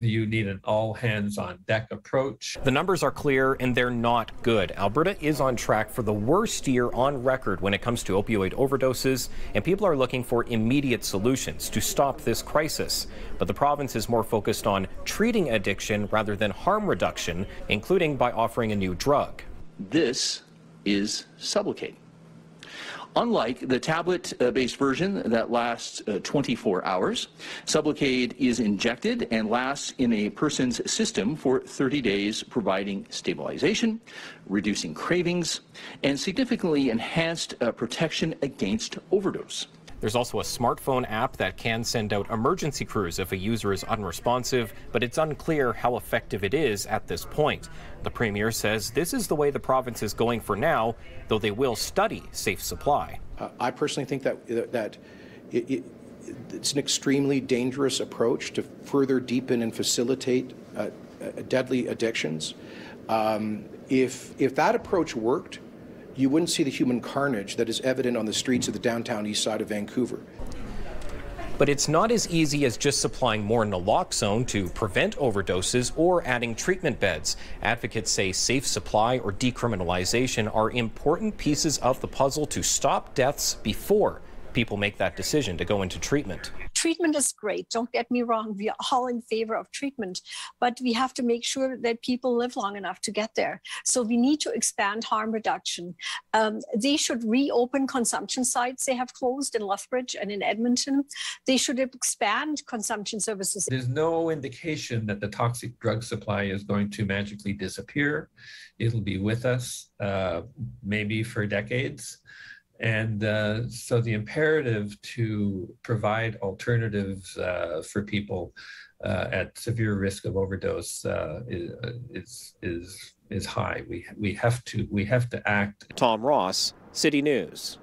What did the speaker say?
you need an all hands on deck approach. The numbers are clear and they're not good. Alberta is on track for the worst year on record when it comes to opioid overdoses, and people are looking for immediate solutions to stop this crisis. But the province is more focused on treating addiction rather than harm reduction, including by offering a new drug. This is Sublocade. Unlike the tablet-based version that lasts uh, 24 hours, Sublocade is injected and lasts in a person's system for 30 days, providing stabilization, reducing cravings, and significantly enhanced uh, protection against overdose. There's also a smartphone app that can send out emergency crews if a user is unresponsive, but it's unclear how effective it is at this point. The premier says this is the way the province is going for now, though they will study safe supply. Uh, I personally think that uh, that it, it, it's an extremely dangerous approach to further deepen and facilitate uh, uh deadly addictions. Um, if if that approach worked, you wouldn't see the human carnage that is evident on the streets of the downtown east side of Vancouver. But it's not as easy as just supplying more naloxone to prevent overdoses or adding treatment beds. Advocates say safe supply or decriminalization are important pieces of the puzzle to stop deaths before people make that decision to go into treatment. Treatment is great. Don't get me wrong. We are all in favor of treatment, but we have to make sure that people live long enough to get there. So we need to expand harm reduction. Um, they should reopen consumption sites they have closed in Lethbridge and in Edmonton. They should expand consumption services. There's no indication that the toxic drug supply is going to magically disappear. It'll be with us uh, maybe for decades. And uh, so the imperative to provide alternatives uh, for people uh, at severe risk of overdose uh, is, is, is high. We, we, have to, we have to act. Tom Ross, City News.